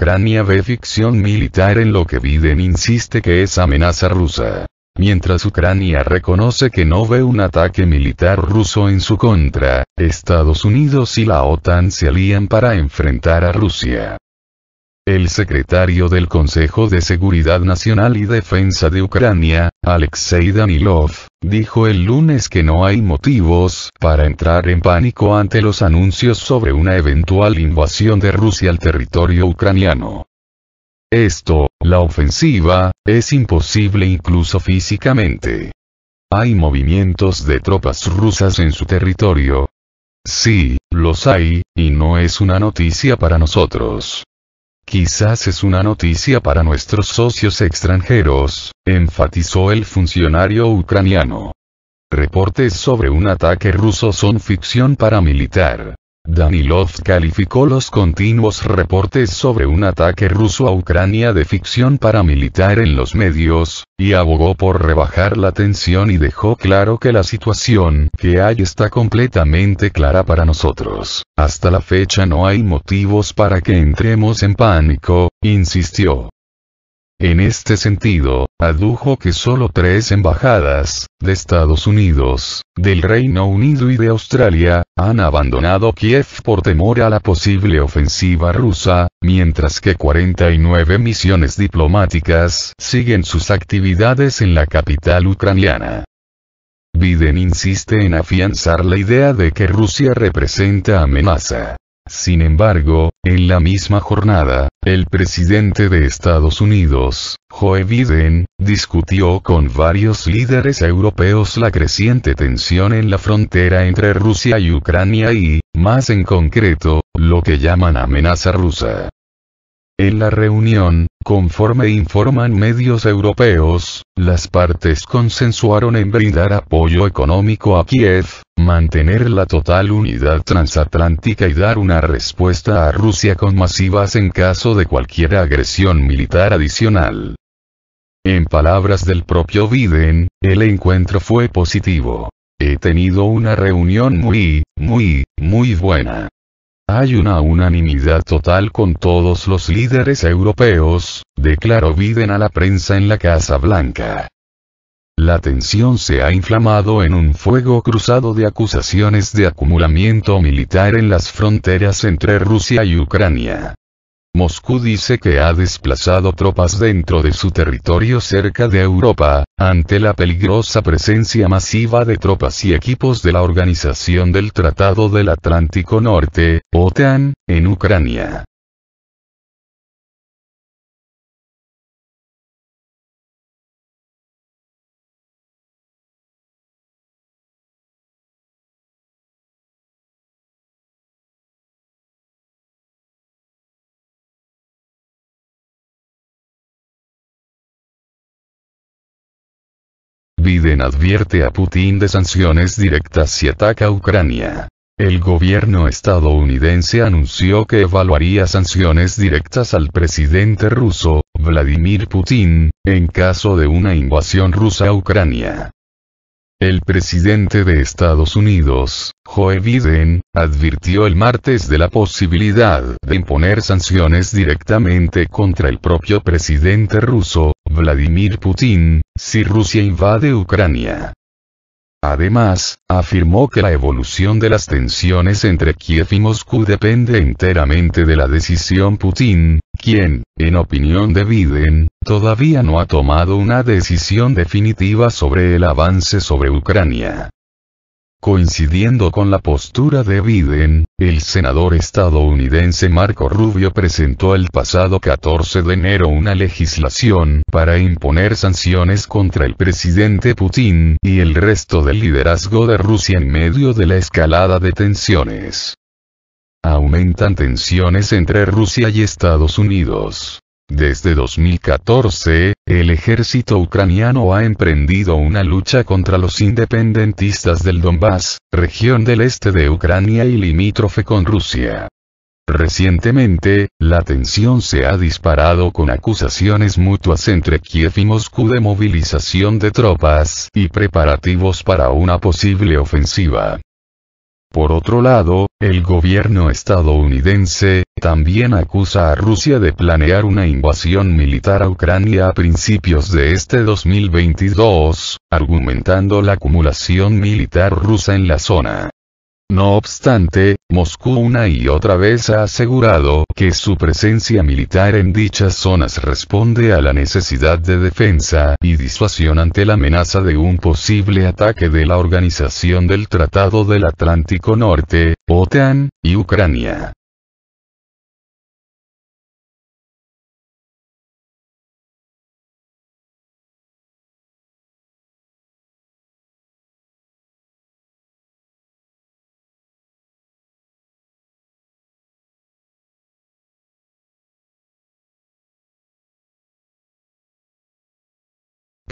Ucrania ve ficción militar en lo que Biden insiste que es amenaza rusa. Mientras Ucrania reconoce que no ve un ataque militar ruso en su contra, Estados Unidos y la OTAN se alían para enfrentar a Rusia. El secretario del Consejo de Seguridad Nacional y Defensa de Ucrania, Alexei Danilov, dijo el lunes que no hay motivos para entrar en pánico ante los anuncios sobre una eventual invasión de Rusia al territorio ucraniano. Esto, la ofensiva, es imposible incluso físicamente. Hay movimientos de tropas rusas en su territorio. Sí, los hay, y no es una noticia para nosotros. Quizás es una noticia para nuestros socios extranjeros, enfatizó el funcionario ucraniano. Reportes sobre un ataque ruso son ficción paramilitar. Danilov calificó los continuos reportes sobre un ataque ruso a Ucrania de ficción paramilitar en los medios, y abogó por rebajar la tensión y dejó claro que la situación que hay está completamente clara para nosotros. Hasta la fecha no hay motivos para que entremos en pánico, insistió. En este sentido, adujo que solo tres embajadas, de Estados Unidos, del Reino Unido y de Australia, han abandonado Kiev por temor a la posible ofensiva rusa, mientras que 49 misiones diplomáticas siguen sus actividades en la capital ucraniana. Biden insiste en afianzar la idea de que Rusia representa amenaza. Sin embargo, en la misma jornada, el presidente de Estados Unidos, Joe Biden, discutió con varios líderes europeos la creciente tensión en la frontera entre Rusia y Ucrania y, más en concreto, lo que llaman amenaza rusa. En la reunión, conforme informan medios europeos, las partes consensuaron en brindar apoyo económico a Kiev, mantener la total unidad transatlántica y dar una respuesta a Rusia con masivas en caso de cualquier agresión militar adicional. En palabras del propio Biden, el encuentro fue positivo. He tenido una reunión muy, muy, muy buena. Hay una unanimidad total con todos los líderes europeos, declaró Biden a la prensa en la Casa Blanca. La tensión se ha inflamado en un fuego cruzado de acusaciones de acumulamiento militar en las fronteras entre Rusia y Ucrania. Moscú dice que ha desplazado tropas dentro de su territorio cerca de Europa, ante la peligrosa presencia masiva de tropas y equipos de la Organización del Tratado del Atlántico Norte, OTAN, en Ucrania. Biden advierte a Putin de sanciones directas si ataca a Ucrania. El gobierno estadounidense anunció que evaluaría sanciones directas al presidente ruso, Vladimir Putin, en caso de una invasión rusa a Ucrania. El presidente de Estados Unidos, Joe Biden, advirtió el martes de la posibilidad de imponer sanciones directamente contra el propio presidente ruso, Vladimir Putin, si Rusia invade Ucrania. Además, afirmó que la evolución de las tensiones entre Kiev y Moscú depende enteramente de la decisión Putin, quien, en opinión de Biden, todavía no ha tomado una decisión definitiva sobre el avance sobre Ucrania. Coincidiendo con la postura de Biden, el senador estadounidense Marco Rubio presentó el pasado 14 de enero una legislación para imponer sanciones contra el presidente Putin y el resto del liderazgo de Rusia en medio de la escalada de tensiones. Aumentan tensiones entre Rusia y Estados Unidos. Desde 2014, el ejército ucraniano ha emprendido una lucha contra los independentistas del Donbass, región del este de Ucrania y limítrofe con Rusia. Recientemente, la tensión se ha disparado con acusaciones mutuas entre Kiev y Moscú de movilización de tropas y preparativos para una posible ofensiva. Por otro lado, el gobierno estadounidense, también acusa a Rusia de planear una invasión militar a Ucrania a principios de este 2022, argumentando la acumulación militar rusa en la zona. No obstante, Moscú una y otra vez ha asegurado que su presencia militar en dichas zonas responde a la necesidad de defensa y disuasión ante la amenaza de un posible ataque de la Organización del Tratado del Atlántico Norte, OTAN, y Ucrania.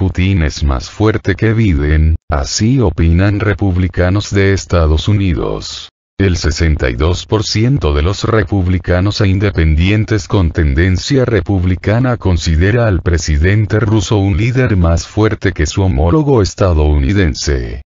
Putin es más fuerte que Biden, así opinan republicanos de Estados Unidos. El 62% de los republicanos e independientes con tendencia republicana considera al presidente ruso un líder más fuerte que su homólogo estadounidense.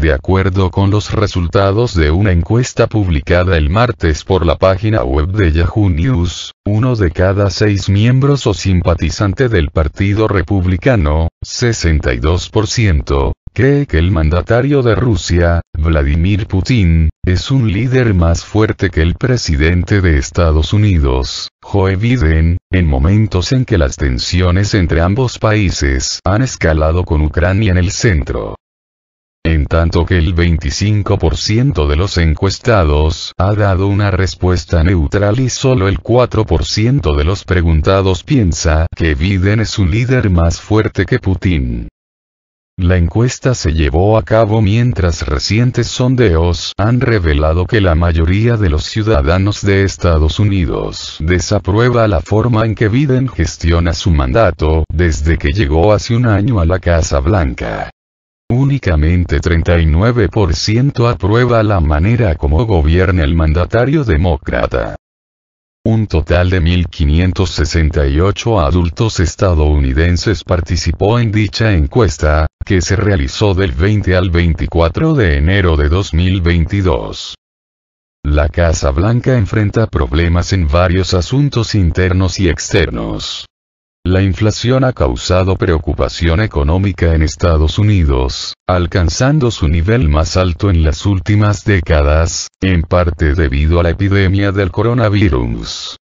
De acuerdo con los resultados de una encuesta publicada el martes por la página web de Yahoo News, uno de cada seis miembros o simpatizante del Partido Republicano, 62%, cree que el mandatario de Rusia, Vladimir Putin, es un líder más fuerte que el presidente de Estados Unidos, Joe Biden, en momentos en que las tensiones entre ambos países han escalado con Ucrania en el centro. En tanto que el 25% de los encuestados ha dado una respuesta neutral y solo el 4% de los preguntados piensa que Biden es un líder más fuerte que Putin. La encuesta se llevó a cabo mientras recientes sondeos han revelado que la mayoría de los ciudadanos de Estados Unidos desaprueba la forma en que Biden gestiona su mandato desde que llegó hace un año a la Casa Blanca. Únicamente 39% aprueba la manera como gobierna el mandatario demócrata. Un total de 1.568 adultos estadounidenses participó en dicha encuesta, que se realizó del 20 al 24 de enero de 2022. La Casa Blanca enfrenta problemas en varios asuntos internos y externos. La inflación ha causado preocupación económica en Estados Unidos, alcanzando su nivel más alto en las últimas décadas, en parte debido a la epidemia del coronavirus.